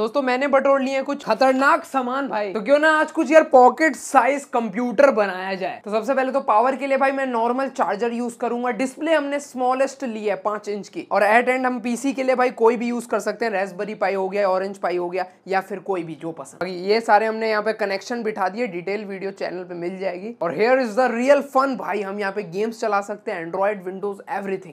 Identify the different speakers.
Speaker 1: दोस्तों मैंने बटोर लिए कुछ खतरनाक सामान भाई तो क्यों ना आज कुछ यार पॉकेट साइज कंप्यूटर बनाया जाए तो सबसे पहले तो पावर के लिए भाई मैं नॉर्मल चार्जर यूज करूंगा डिस्प्ले हमने स्मॉलेस्ट ली है पांच इंच की और एट एंड हम पीसी के लिए भाई कोई भी यूज कर सकते हैं रेसबरी पाई हो गया ऑरेंज पाई हो गया या फिर कोई भी जो पसंद ये सारे हमने यहाँ पे कनेक्शन बिठा दिए डिटेल वीडियो चैनल पे मिल जाएगी और here is the real fun भाई हम यहाँ पे गेम्स चला सकते हैं एंड्रॉइड विंडोज एवरीथिंग